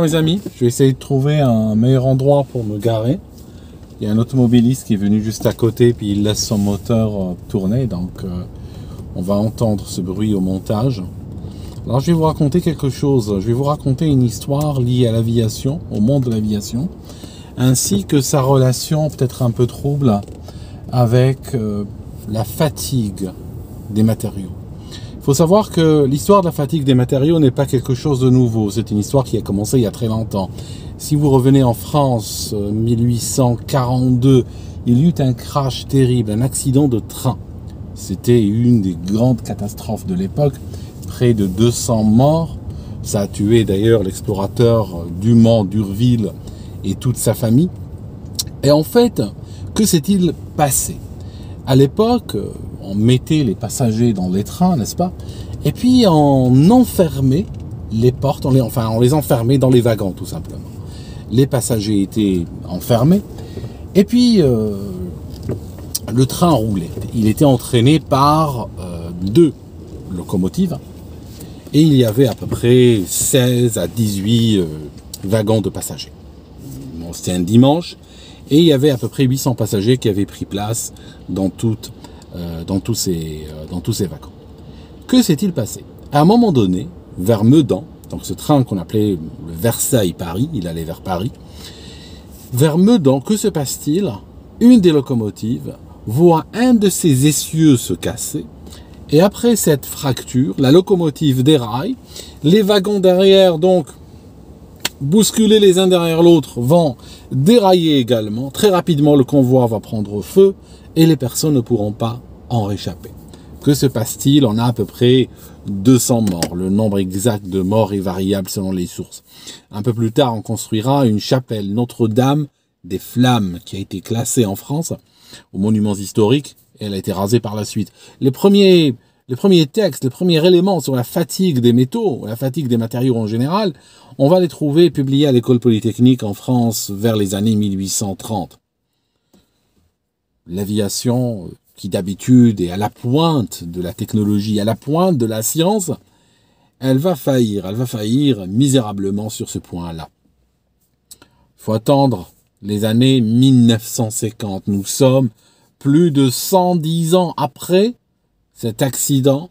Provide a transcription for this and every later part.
mes amis, je vais essayer de trouver un meilleur endroit pour me garer. Il y a un automobiliste qui est venu juste à côté, puis il laisse son moteur euh, tourner, donc euh, on va entendre ce bruit au montage. Alors je vais vous raconter quelque chose, je vais vous raconter une histoire liée à l'aviation, au monde de l'aviation, ainsi que sa relation peut-être un peu trouble avec euh, la fatigue des matériaux faut savoir que l'histoire de la fatigue des matériaux n'est pas quelque chose de nouveau. C'est une histoire qui a commencé il y a très longtemps. Si vous revenez en France, 1842, euh, il y eut un crash terrible, un accident de train. C'était une des grandes catastrophes de l'époque. Près de 200 morts. Ça a tué d'ailleurs l'explorateur Dumont d'Urville et toute sa famille. Et en fait, que s'est-il passé À l'époque, on mettait les passagers dans les trains, n'est-ce pas Et puis on enfermait les portes, on enfin on les enfermait dans les wagons tout simplement. Les passagers étaient enfermés. Et puis euh, le train roulait. Il était entraîné par euh, deux locomotives. Et il y avait à peu près 16 à 18 euh, wagons de passagers. C'était un dimanche. Et il y avait à peu près 800 passagers qui avaient pris place dans toute euh, dans, tous ces, euh, dans tous ces wagons. Que s'est-il passé À un moment donné, vers Meudon, donc ce train qu'on appelait le Versailles-Paris, il allait vers Paris, vers Meudon, que se passe-t-il Une des locomotives voit un de ses essieux se casser, et après cette fracture, la locomotive déraille, les wagons derrière, donc bousculés les uns derrière l'autre, vont dérailler également. Très rapidement, le convoi va prendre feu et les personnes ne pourront pas en réchapper. Que se passe-t-il On a à peu près 200 morts. Le nombre exact de morts est variable selon les sources. Un peu plus tard, on construira une chapelle Notre-Dame des Flammes qui a été classée en France aux monuments historiques et elle a été rasée par la suite. Les premiers, les premiers textes, les premiers éléments sur la fatigue des métaux, la fatigue des matériaux en général, on va les trouver publiés à l'école polytechnique en France vers les années 1830. L'aviation euh, qui d'habitude est à la pointe de la technologie, à la pointe de la science, elle va faillir, elle va faillir misérablement sur ce point-là. Faut attendre les années 1950. Nous sommes plus de 110 ans après cet accident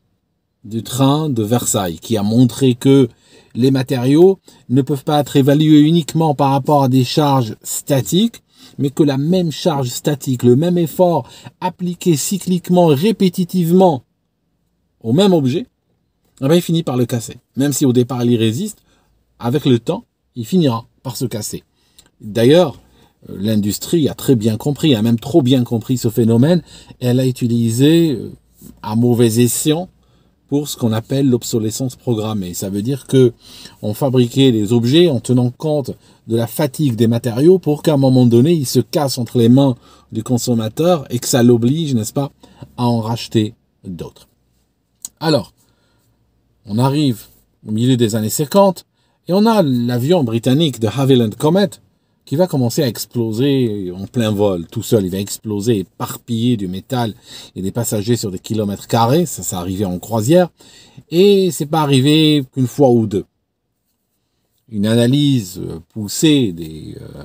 du train de Versailles qui a montré que les matériaux ne peuvent pas être évalués uniquement par rapport à des charges statiques, mais que la même charge statique, le même effort appliqué cycliquement, répétitivement au même objet, eh ben, il finit par le casser. Même si au départ il y résiste, avec le temps, il finira par se casser. D'ailleurs, euh, l'industrie a très bien compris, a même trop bien compris ce phénomène, elle a utilisé euh, à mauvais escient pour ce qu'on appelle l'obsolescence programmée. Ça veut dire que on fabriquait les objets en tenant compte de la fatigue des matériaux pour qu'à un moment donné, ils se casse entre les mains du consommateur et que ça l'oblige, n'est-ce pas, à en racheter d'autres. Alors, on arrive au milieu des années 50 et on a l'avion britannique de Havilland Comet qui va commencer à exploser en plein vol, tout seul. Il va exploser, éparpiller du métal et des passagers sur des kilomètres carrés. Ça, ça arrivé en croisière. Et c'est pas arrivé qu'une fois ou deux une analyse poussée des, euh,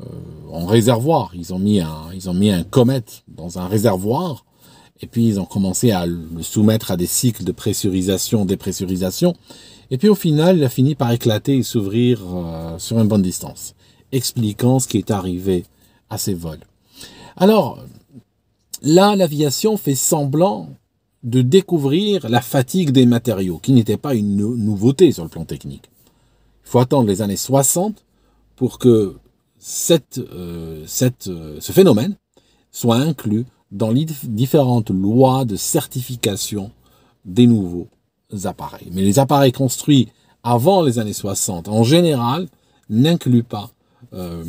euh, en réservoir. Ils ont, mis un, ils ont mis un comète dans un réservoir et puis ils ont commencé à le soumettre à des cycles de pressurisation, dépressurisation. Et puis au final, il a fini par éclater et s'ouvrir euh, sur une bonne distance, expliquant ce qui est arrivé à ces vols. Alors, là, l'aviation fait semblant de découvrir la fatigue des matériaux, qui n'était pas une nouveauté sur le plan technique. Il faut attendre les années 60 pour que euh, euh, ce phénomène soit inclus dans les différentes lois de certification des nouveaux appareils. Mais les appareils construits avant les années 60, en général, n'incluent pas euh,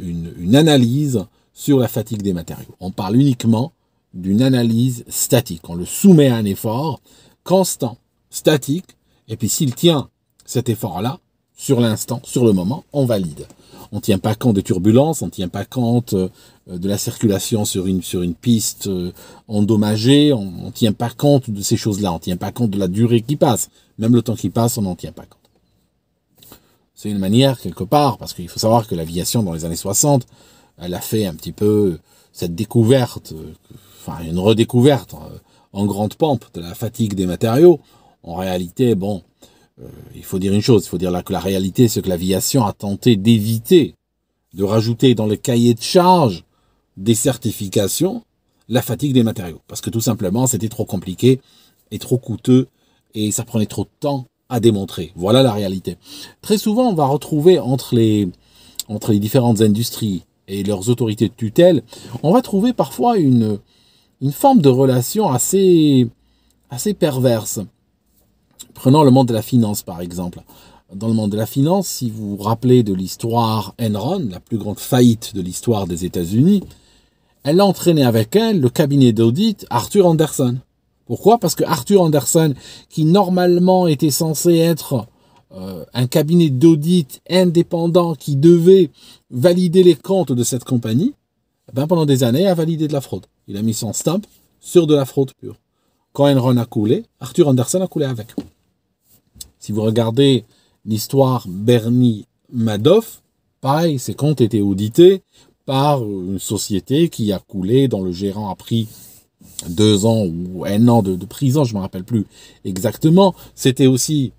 une, analyse sur la fatigue des matériaux. On parle uniquement d'une analyse statique. On le soumet à un effort constant, statique, et puis s'il tient cet effort-là, sur l'instant, sur le moment, on valide. On tient pas compte des turbulences, on tient pas compte euh, de la circulation sur une, sur une piste euh, endommagée, on, ne tient pas compte de ces choses-là, on tient pas compte de la durée qui passe. Même le temps qui passe, on n'en tient pas compte. C'est une manière, quelque part, parce qu'il faut savoir que l'aviation, dans les années 60, elle a fait un petit peu euh, cette découverte, enfin une redécouverte en grande pompe de la fatigue des matériaux. En réalité, bon, euh, il faut dire une chose, il faut dire là que la réalité, c'est que l'aviation a tenté d'éviter de rajouter dans le cahier de charge des certifications la fatigue des matériaux. Parce que tout simplement, c'était trop compliqué et trop coûteux et ça prenait trop de temps à démontrer. Voilà la réalité. Très souvent, on va retrouver entre les, différentes industries et leurs autorités de tutelle, on va trouver parfois une, une forme de relation assez, assez perverse. Prenons le monde de la finance, par exemple. Dans le monde de la finance, si vous vous rappelez de l'histoire Enron, la plus grande faillite de l'histoire des États-Unis, elle a entraîné avec elle le cabinet d'audit Arthur Anderson. Pourquoi Parce que Arthur Anderson, qui normalement était censé être euh, un cabinet d'audit indépendant qui devait valider les comptes de cette compagnie, eh ben pendant des années, a validé de la fraude. Il a mis son stamp sur de la fraude pure. Quand Enron a coulé, Arthur Anderson a coulé avec. Si vous regardez l'histoire Bernie-Madoff, pareil, ses comptes étaient audités par une société qui a coulé, dont le gérant a pris deux ans ou un an de, prison, je ne me rappelle plus exactement. C'était aussi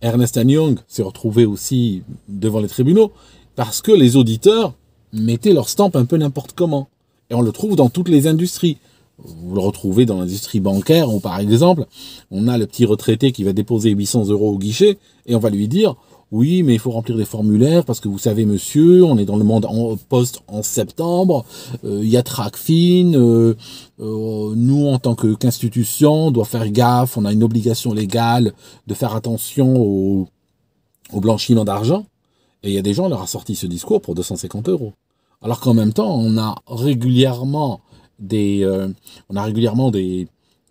Ernest Young s'est retrouvé aussi devant les tribunaux parce que les auditeurs mettaient leur stampe un peu n'importe comment. Et on le trouve dans toutes les industries. Vous le retrouvez dans l'industrie bancaire où, par exemple, on a le petit retraité qui va déposer 800 euros au guichet et on va lui dire oui, mais il faut remplir des formulaires parce que vous savez, monsieur, on est dans le monde en poste en septembre. Euh, il y a Tracfin. Euh, euh, nous, en tant qu'institution, on doit faire gaffe. On a une obligation légale de faire attention au, au blanchiment d'argent. Et il y a des gens, on leur a sorti ce discours pour 250 euros. Alors qu'en même temps, on a régulièrement euh, on a régulièrement des,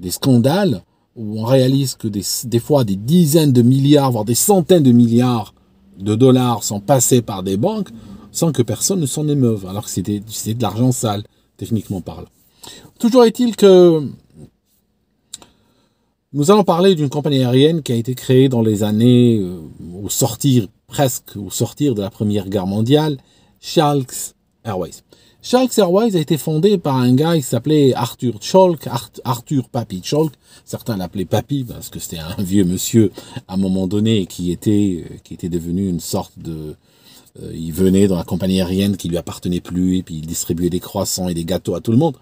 scandales où on réalise que des, fois des dizaines de milliards, voire des centaines de milliards de dollars sont passés par des banques sans que personne ne s'en émeuve, alors que c'est de l'argent sale, techniquement parlant. Toujours est-il que nous allons parler d'une compagnie aérienne qui a été créée dans les années euh, au sortir presque au sortir de la Première Guerre mondiale, Charles Airways. Sharks Airways a été fondé par un gars qui s'appelait Arthur Chalk, Arthur Papi Chalk. Certains l'appelaient Papi parce que c'était un vieux monsieur à un moment donné qui était, euh, qui était devenu une sorte de, euh, il venait dans la compagnie aérienne qui lui appartenait plus et puis il distribuait des croissants et des gâteaux à tout le monde.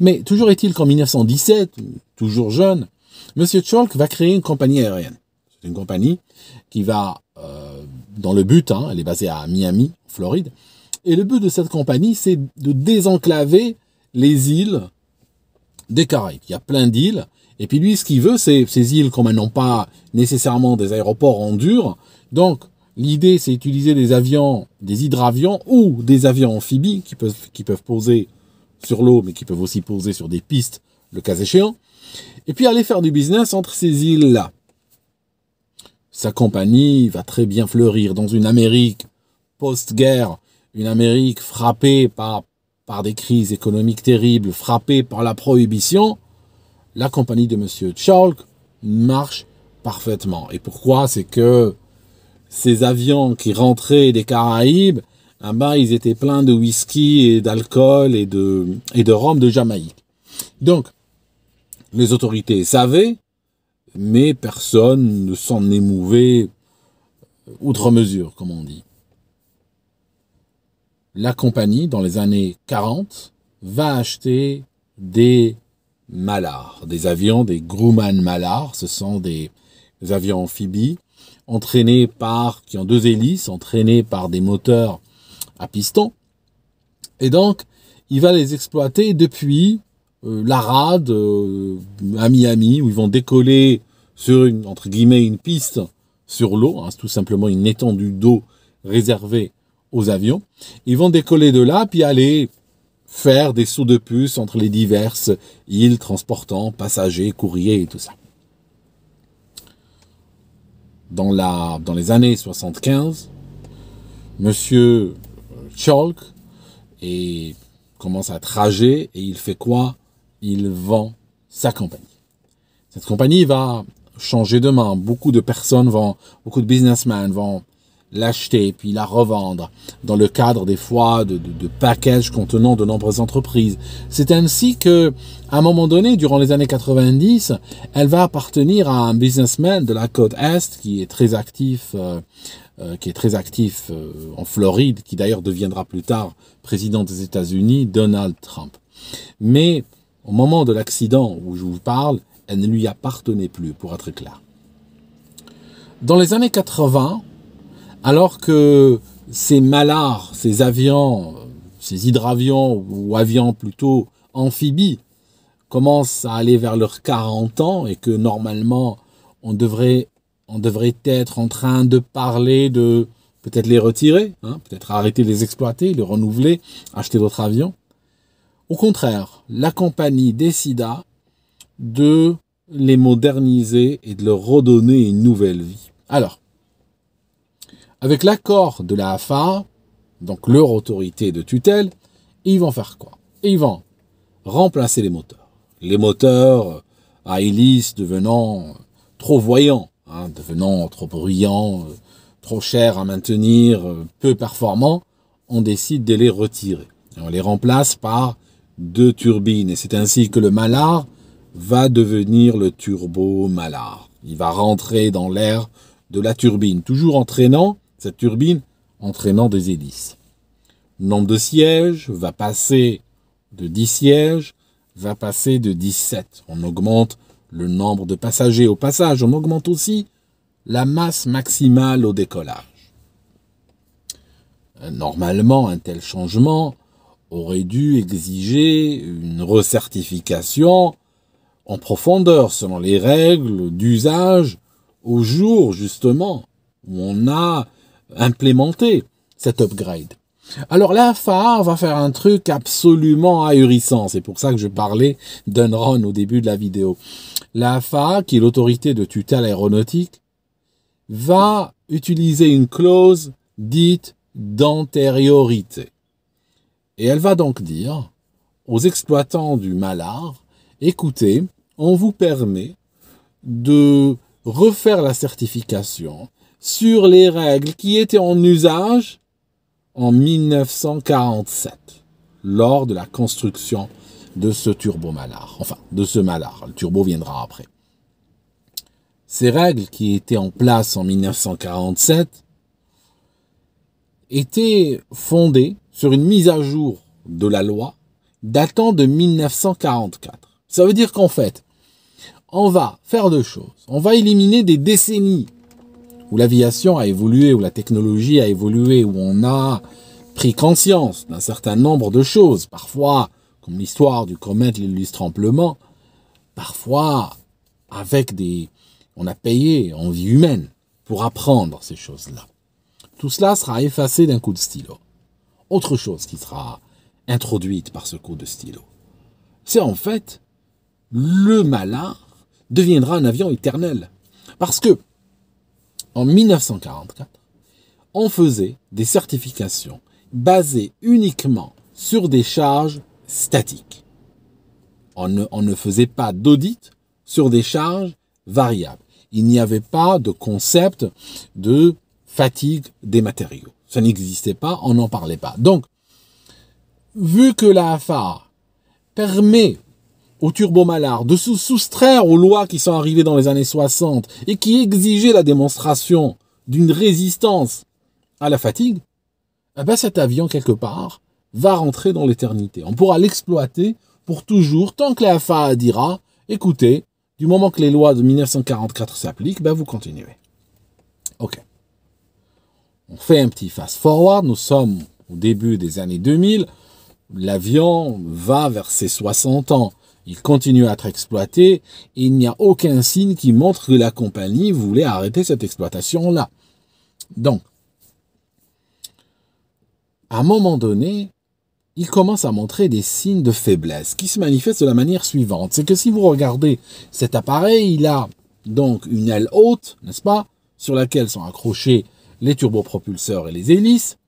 Mais toujours est-il qu'en 1917, toujours jeune, Monsieur Chalk va créer une compagnie aérienne. C'est une compagnie qui va, euh, dans le but, hein, elle est basée à Miami, Floride, et le but de cette compagnie, c'est de désenclaver les îles des Caraïbes. Il y a plein d'îles. Et puis lui, ce qu'il veut, c'est ces îles, comme elles n'ont pas nécessairement des aéroports en dur. Donc, l'idée, c'est utiliser des avions, des hydravions ou des avions amphibies qui peuvent, qui peuvent poser sur l'eau, mais qui peuvent aussi poser sur des pistes, le cas échéant. Et puis aller faire du business entre ces îles-là. Sa compagnie va très bien fleurir dans une Amérique post-guerre une Amérique frappée par, par des crises économiques terribles, frappée par la prohibition, la compagnie de M. Chalk marche parfaitement. Et pourquoi C'est que ces avions qui rentraient des Caraïbes, là-bas, ils étaient pleins de whisky et d'alcool et de, et de rhum de Jamaïque. Donc, les autorités savaient, mais personne ne s'en émouvait outre mesure, comme on dit la compagnie, dans les années 40, va acheter des Malars, des avions, des Grumman Malars. Ce sont des, avions amphibies entraînés par, qui ont deux hélices, entraînés par des moteurs à piston. Et donc, il va les exploiter depuis euh, la rade euh, à Miami, où ils vont décoller sur une, entre guillemets, une piste sur l'eau, hein. tout simplement une étendue d'eau réservée aux avions. Ils vont décoller de là, puis aller faire des sauts de puce entre les diverses îles transportant passagers, courriers et tout ça. Dans, la, dans les années 75, Monsieur Chalk et commence à trager et il fait quoi Il vend sa compagnie. Cette compagnie va changer de main. Beaucoup de personnes vont, beaucoup de businessmen vont l'acheter puis la revendre dans le cadre des fois de, de, de packages contenant de nombreuses entreprises. C'est ainsi que, à un moment donné, durant les années 90, elle va appartenir à un businessman de la côte Est qui est très actif, euh, euh, qui est très actif euh, en Floride, qui d'ailleurs deviendra plus tard président des États-Unis, Donald Trump. Mais au moment de l'accident où je vous parle, elle ne lui appartenait plus, pour être clair. Dans les années 80, alors que ces malards, ces avions, ces hydravions ou avions plutôt amphibies commencent à aller vers leurs 40 ans et que normalement on devrait, on devrait être en train de parler de peut-être les retirer, hein, peut-être arrêter de les exploiter, les renouveler, acheter d'autres avions. Au contraire, la compagnie décida de les moderniser et de leur redonner une nouvelle vie. Alors, avec l'accord de la AFA, donc leur autorité de tutelle, ils vont faire quoi Ils vont remplacer les moteurs. Les moteurs à euh, hélice devenant euh, trop voyants, hein, devenant trop bruyants, euh, trop chers à maintenir, peu performants, on décide de les retirer. on les remplace par deux turbines. Et c'est ainsi que le Malard va devenir le turbo Malard. Il va rentrer dans l'air de la turbine, toujours entraînant cette turbine entraînant des hélices. Le nombre de sièges va passer de 10 sièges, va passer de 17. On augmente le nombre de passagers au passage, on augmente aussi la masse maximale au décollage. Normalement, un tel changement aurait dû exiger une recertification en profondeur selon les règles d'usage au jour justement où on a implémenter cet upgrade. Alors l'AFA va faire un truc absolument ahurissant. C'est pour ça que je parlais d'un run au début de la vidéo. L'AFA, qui est l'autorité de tutelle aéronautique, va utiliser une clause dite d'antériorité. Et elle va donc dire aux exploitants du Malard, écoutez, on vous permet de refaire la certification, sur les règles qui étaient en usage en 1947, lors de la construction de ce turbo Malard. Enfin, de ce Malard. Le turbo viendra après. Ces règles qui étaient en place en 1947 étaient fondées sur une mise à jour de la loi datant de 1944. Ça veut dire qu'en fait, on va faire deux choses. On va éliminer des décennies où l'aviation a évolué, où la technologie a évolué, où on a pris conscience d'un certain nombre de choses, parfois comme l'histoire du comète l'illustre amplement, parfois avec des... On a payé en vie humaine pour apprendre ces choses-là. Tout cela sera effacé d'un coup de stylo. Autre chose qui sera introduite par ce coup de stylo, c'est en fait le malin deviendra un avion éternel. Parce que en 1944, on faisait des certifications basées uniquement sur des charges statiques. On ne, faisait pas d'audit sur des charges variables. Il n'y avait pas de concept de fatigue des matériaux. Ça n'existait pas, on n'en parlait pas. Donc, vu que la FAA permet au Turbo Malard, de se soustraire aux lois qui sont arrivées dans les années 60 et qui exigeaient la démonstration d'une résistance à la fatigue, eh ben, cet avion, quelque part, va rentrer dans l'éternité. On pourra l'exploiter pour toujours, tant que la dira, écoutez, du moment que les lois de 1944 s'appliquent, ben, vous continuez. OK. On fait un petit fast-forward, nous sommes au début des années 2000, l'avion va vers ses 60 ans. Il continue à être exploité et il n'y a aucun signe qui montre que la compagnie voulait arrêter cette exploitation-là. Donc, à un moment donné, il commence à montrer des signes de faiblesse qui se manifestent de la manière suivante. C'est que si vous regardez cet appareil, il a donc une aile haute, n'est-ce pas, sur laquelle sont accrochés les turbopropulseurs et les hélices.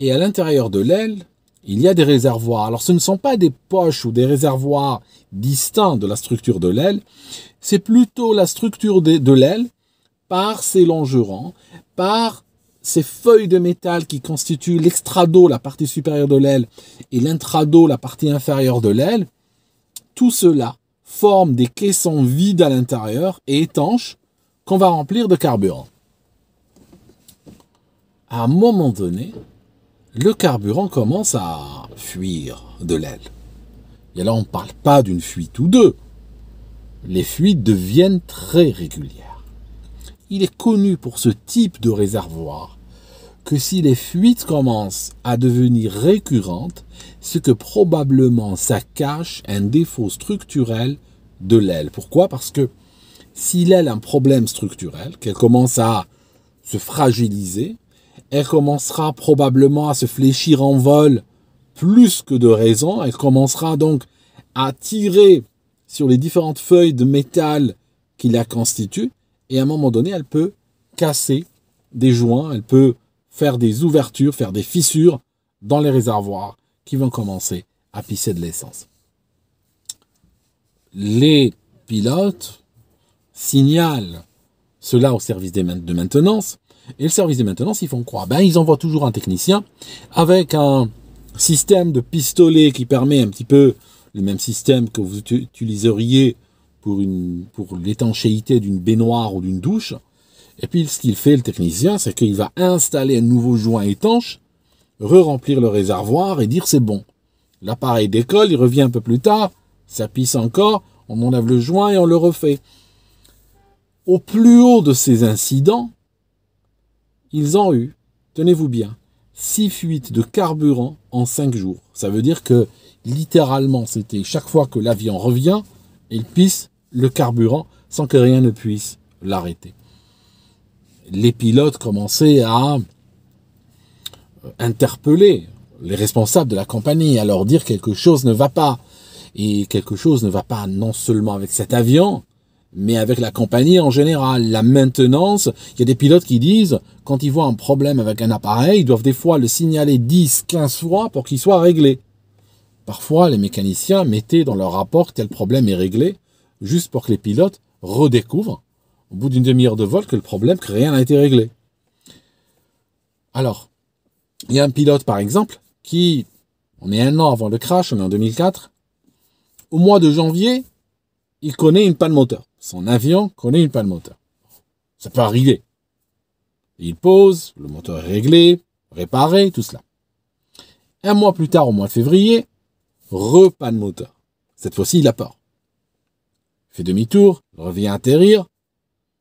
Et à l'intérieur de l'aile, il y a des réservoirs. Alors ce ne sont pas des poches ou des réservoirs distincts de la structure de l'aile, c'est plutôt la structure de, l'aile par ses longerons, par ses feuilles de métal qui constituent l'extrado, la partie supérieure de l'aile, et l'intrado, la partie inférieure de l'aile, tout cela forme des caissons vides à l'intérieur et étanches qu'on va remplir de carburant. À un moment donné, le carburant commence à fuir de l'aile. Et là, on ne parle pas d'une fuite ou deux. Les fuites deviennent très régulières. Il est connu pour ce type de réservoir que si les fuites commencent à devenir récurrentes, c'est que probablement ça cache un défaut structurel de l'aile. Pourquoi Parce que si l'aile a un problème structurel, qu'elle commence à se fragiliser, elle commencera probablement à se fléchir en vol plus que de raison. Elle commencera donc à tirer sur les différentes feuilles de métal qui la constituent. Et à un moment donné, elle peut casser des joints, elle peut faire des ouvertures, faire des fissures dans les réservoirs qui vont commencer à pisser de l'essence. Les pilotes signalent cela au service de maintenance et le service de maintenance, ils font croire. Ben, ils envoient toujours un technicien avec un système de pistolet qui permet un petit peu le même système que vous utiliseriez pour, pour l'étanchéité d'une baignoire ou d'une douche. Et puis, ce qu'il fait, le technicien, c'est qu'il va installer un nouveau joint étanche, re-remplir le réservoir et dire c'est bon. L'appareil décolle, il revient un peu plus tard, ça pisse encore, on enlève le joint et on le refait. Au plus haut de ces incidents, ils ont eu, tenez-vous bien, six fuites de carburant en cinq jours. Ça veut dire que littéralement, c'était chaque fois que l'avion revient, il pisse le carburant sans que rien ne puisse l'arrêter. Les pilotes commençaient à euh, interpeller les responsables de la compagnie, à leur dire quelque chose ne va pas. Et quelque chose ne va pas non seulement avec cet avion, mais avec la compagnie en général. La maintenance, il y a des pilotes qui disent, quand ils voient un problème avec un appareil, ils doivent des fois le signaler 10, 15 fois pour qu'il soit réglé. Parfois, les mécaniciens mettaient dans leur rapport tel problème est réglé, juste pour que les pilotes redécouvrent, au bout d'une demi-heure de vol, que le problème, que rien n'a été réglé. Alors, il y a un pilote, par exemple, qui, on est un an avant le crash, on est en 2004, au mois de janvier, il connaît une panne moteur son avion connaît une panne moteur. Ça peut arriver. Il pose, le moteur est réglé, réparé, tout cela. Un mois plus tard, au mois de février, repanne moteur. Cette fois-ci, il peur. Il fait demi-tour, revient atterrir,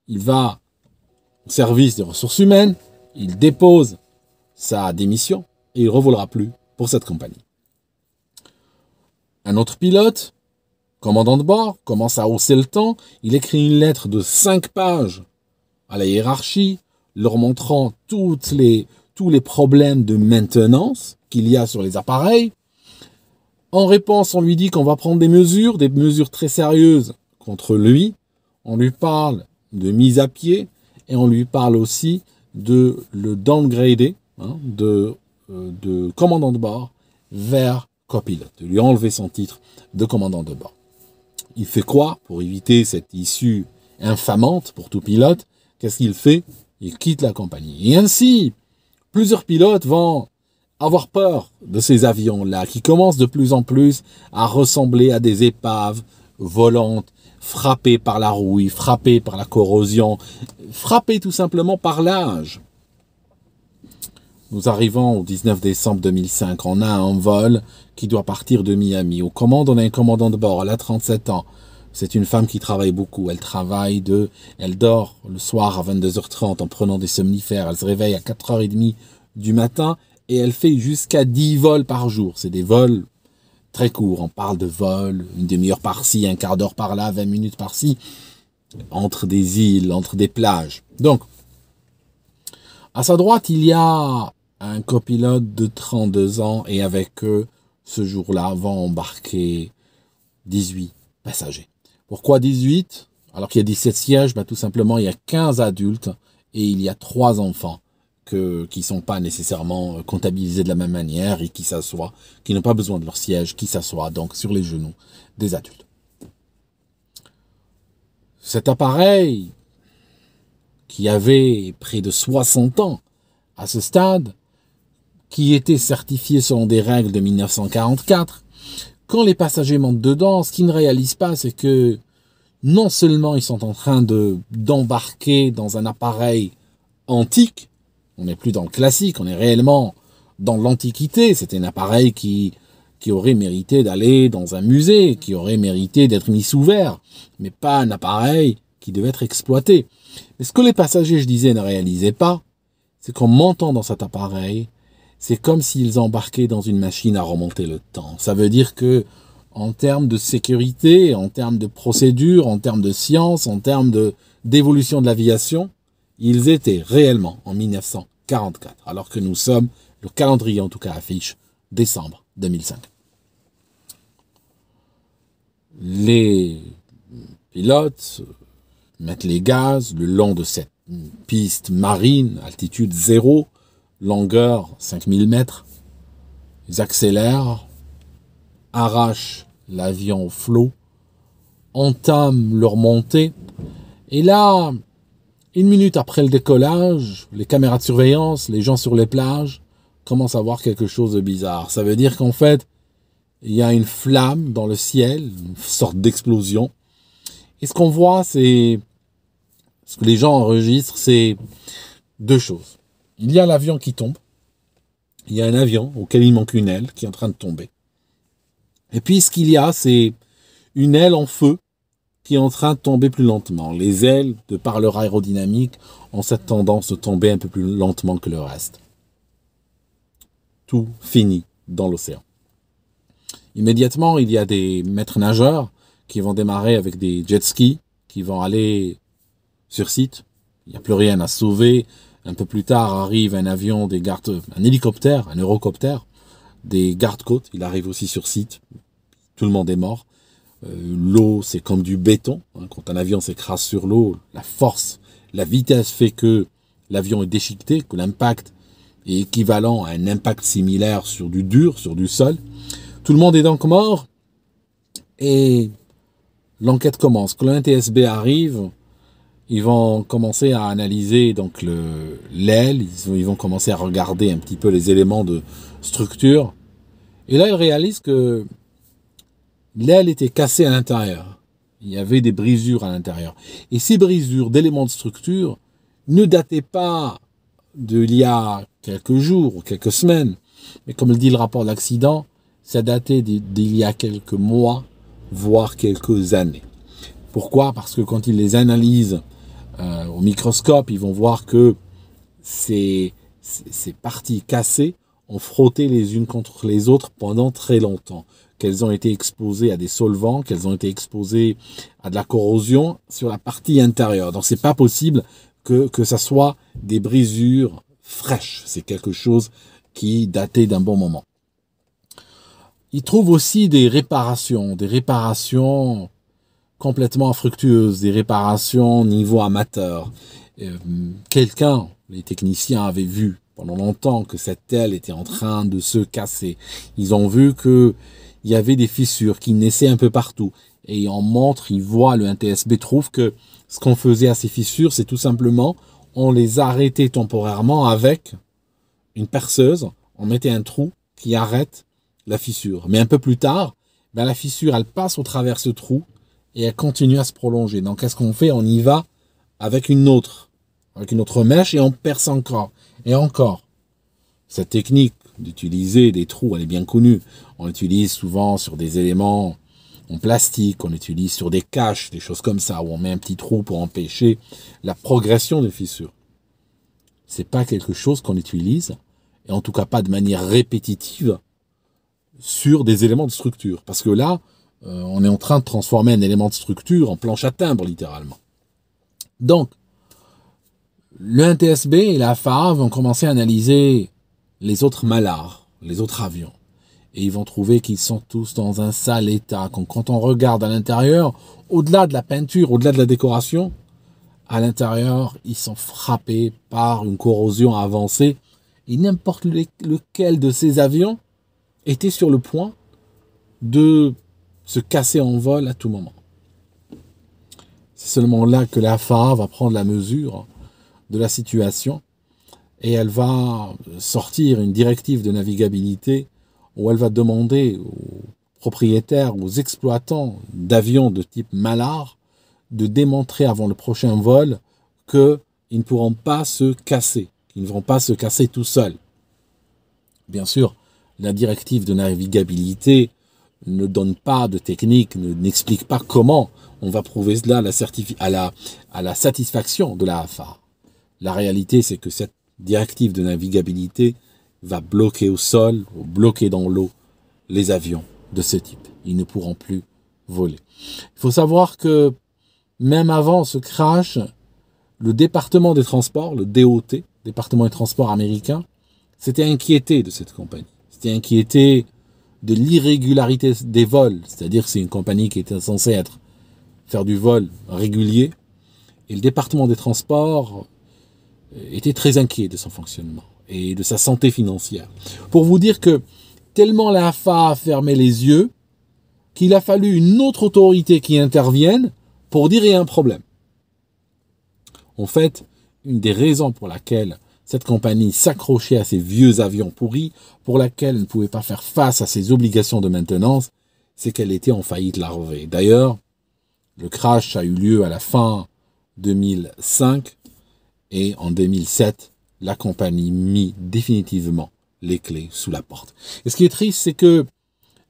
il va au service des ressources humaines, il dépose sa démission et il ne revolera plus pour cette compagnie. Un autre pilote Commandant de bord commence à hausser le temps, il écrit une lettre de cinq pages à la hiérarchie, leur montrant les, tous les problèmes de maintenance qu'il y a sur les appareils. En réponse, on lui dit qu'on va prendre des mesures, des mesures très sérieuses contre lui. On lui parle de mise à pied et on lui parle aussi de le downgrader hein, de, euh, de commandant de bord vers copilote, de lui enlever son titre de commandant de bord il fait quoi pour éviter cette issue infamante pour tout pilote, qu'est-ce qu'il fait Il quitte la compagnie. Et ainsi, plusieurs pilotes vont avoir peur de ces avions-là, qui commencent de plus en plus à ressembler à des épaves volantes, frappées par la rouille, frappées par la corrosion, frappées tout simplement par l'âge. Nous arrivons au 19 décembre 2005. On a un vol qui doit partir de Miami. Au commandant, on a un commandant de bord. Elle a 37 ans. C'est une femme qui travaille beaucoup. Elle travaille de, elle dort le soir à 22h30 en prenant des somnifères. Elle se réveille à 4h30 du matin et elle fait jusqu'à 10 vols par jour. C'est des vols très courts. On parle de vols, une demi-heure par-ci, un quart d'heure par-là, 20 minutes par-ci, entre des îles, entre des plages. Donc, à sa droite, il y a un copilote de 32 ans et avec eux, ce jour-là, vont embarquer 18 passagers. Pourquoi 18 Alors qu'il y a 17 sièges, bah, tout simplement, il y a 15 adultes et il y a 3 enfants que, qui ne sont pas nécessairement euh, comptabilisés de la même manière et qui s'assoient, qui n'ont pas besoin de leur siège, qui s'assoient donc sur les genoux des adultes. Cet appareil qui avait près de 60 ans à ce stade qui était certifié selon des règles de 1944, quand les passagers montent dedans, ce qu'ils ne réalisent pas, c'est que non seulement ils sont en train de d'embarquer dans un appareil antique, on n'est plus dans le classique, on est réellement dans l'antiquité, c'était un appareil qui qui aurait mérité d'aller dans un musée, qui aurait mérité d'être mis sous verre, mais pas un appareil qui devait être exploité. Mais ce que les passagers, je disais, ne réalisaient pas, c'est qu'en montant dans cet appareil, c'est comme s'ils embarquaient dans une machine à remonter le temps. Ça veut dire que, en termes de sécurité, en termes de procédure, en termes de science, en termes d'évolution de l'aviation, ils étaient réellement en 1944, alors que nous sommes, le calendrier en tout cas affiche, décembre 2005. Les pilotes mettent les gaz le long de cette piste marine, altitude zéro, longueur 5000 mètres. Ils accélèrent, arrachent l'avion au flot, entament leur montée. Et là, une minute après le décollage, les caméras de surveillance, les gens sur les plages commencent à voir quelque chose de bizarre. Ça veut dire qu'en fait, il y a une flamme dans le ciel, une sorte d'explosion. Et ce qu'on voit, c'est ce que les gens enregistrent, c'est deux choses. Il y a l'avion qui tombe. Il y a un avion auquel il manque une aile qui est en train de tomber. Et puis ce qu'il y a, c'est une aile en feu qui est en train de tomber plus lentement. Les ailes, de par leur aérodynamique, ont cette tendance de tomber un peu plus lentement que le reste. Tout finit dans l'océan. Immédiatement, il y a des maîtres nageurs qui vont démarrer avec des jet skis, qui vont aller sur site. Il n'y a plus rien à sauver. Un peu plus tard arrive un avion des gardes, un hélicoptère, un eurocoptère des gardes-côtes. Il arrive aussi sur site. Tout le monde est mort. Euh, l'eau, c'est comme du béton. Hein. Quand un avion s'écrase sur l'eau, la force, la vitesse fait que l'avion est déchiqueté, que l'impact est équivalent à un impact similaire sur du dur, sur du sol. Tout le monde est donc mort et l'enquête commence. Quand le TSB arrive, ils vont commencer à analyser donc l'aile, ils, ils, vont commencer à regarder un petit peu les éléments de structure. Et là, ils réalisent que l'aile était cassée à l'intérieur. Il y avait des brisures à l'intérieur. Et ces brisures d'éléments de structure ne dataient pas de y a quelques jours ou quelques semaines. Mais comme le dit le rapport d'accident, ça datait d'il y a quelques mois, voire quelques années. Pourquoi Parce que quand ils les analysent euh, au microscope, ils vont voir que ces, ces parties cassées ont frotté les unes contre les autres pendant très longtemps, qu'elles ont été exposées à des solvants, qu'elles ont été exposées à de la corrosion sur la partie intérieure. Donc c'est pas possible que, que ça soit des brisures fraîches. C'est quelque chose qui datait d'un bon moment. Ils trouvent aussi des réparations, des réparations complètement infructueuse, des réparations niveau amateur. Euh, quelqu'un, les techniciens avaient vu pendant longtemps que cette aile était en train de se casser. Ils ont vu que il y avait des fissures qui naissaient un peu partout. Et en montre, ils voient, le NTSB trouve que ce qu'on faisait à ces fissures, c'est tout simplement, on les arrêtait temporairement avec une perceuse, on mettait un trou qui arrête la fissure. Mais un peu plus tard, ben la fissure, elle passe au travers ce trou, et elle continue à se prolonger. Donc, qu'est-ce qu'on fait On y va avec une autre, avec une autre mèche et on perce encore et encore. Cette technique d'utiliser des trous, elle est bien connue. On l'utilise souvent sur des éléments en plastique, on l'utilise sur des caches, des choses comme ça, où on met un petit trou pour empêcher la progression des fissures. C'est pas quelque chose qu'on utilise, et en tout cas pas de manière répétitive, sur des éléments de structure. Parce que là, euh, on est en train de transformer un élément de structure en planche à timbre, littéralement. Donc, le NTSB et la FAA vont commencer à analyser les autres malards, les autres avions. Et ils vont trouver qu'ils sont tous dans un sale état. Quand on regarde à l'intérieur, au-delà de la peinture, au-delà de la décoration, à l'intérieur, ils sont frappés par une corrosion avancée. Et n'importe lequel de ces avions était sur le point de se casser en vol à tout moment. C'est seulement là que la FAA va prendre la mesure de la situation et elle va sortir une directive de navigabilité où elle va demander aux propriétaires, aux exploitants d'avions de type Malard de démontrer avant le prochain vol qu'ils ne pourront pas se casser, qu'ils ne vont pas se casser tout seuls. Bien sûr, la directive de navigabilité ne donne pas de technique, n'explique pas comment on va prouver cela à la, à la, à la satisfaction de la FAA. La réalité, c'est que cette directive de navigabilité va bloquer au sol, bloquer dans l'eau, les avions de ce type. Ils ne pourront plus voler. Il faut savoir que même avant ce crash, le département des transports, le DOT, département des transports américain, s'était inquiété de cette compagnie. C'était inquiété de l'irrégularité des vols, c'est-à-dire c'est une compagnie qui était censée être faire du vol régulier, et le département des transports euh, était très inquiet de son fonctionnement et de sa santé financière. Pour vous dire que tellement l'AFA a fermé les yeux qu'il a fallu une autre autorité qui intervienne pour dire il y a un problème. En fait, une des raisons pour laquelle cette compagnie s'accrochait à ses vieux avions pourris pour laquelle ne pouvait pas faire face à ses obligations de maintenance, c'est qu'elle était en faillite larvée. D'ailleurs, le crash a eu lieu à la fin 2005 et en 2007, la compagnie mit définitivement les clés sous la porte. Et ce qui est triste, c'est que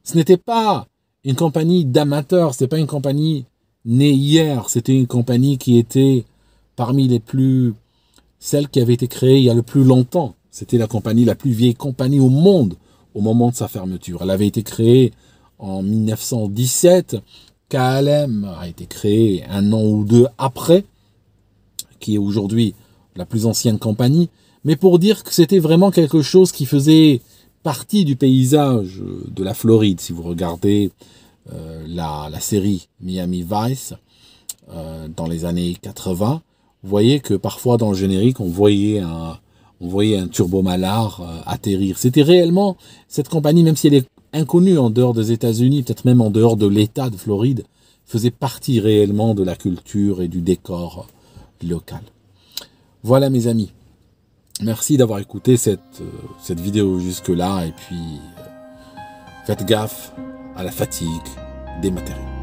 ce n'était pas une compagnie d'amateurs, ce n'était pas une compagnie née hier, c'était une compagnie qui était parmi les plus celle qui avait été créée il y a le plus longtemps. C'était la compagnie, la plus vieille compagnie au monde au moment de sa fermeture. Elle avait été créée en 1917. KLM a été créée un an ou deux après, qui est aujourd'hui la plus ancienne compagnie. Mais pour dire que c'était vraiment quelque chose qui faisait partie du paysage de la Floride, si vous regardez euh, la, série Miami Vice euh, dans les années 80, vous voyez que parfois dans le générique, on voyait un, un turbo malard euh, atterrir. C'était réellement cette compagnie, même si elle est inconnue en dehors des États-Unis, peut-être même en dehors de l'État de Floride, faisait partie réellement de la culture et du décor euh, local. Voilà mes amis. Merci d'avoir écouté cette, euh, cette vidéo jusque-là et puis faites gaffe à la fatigue des matériaux.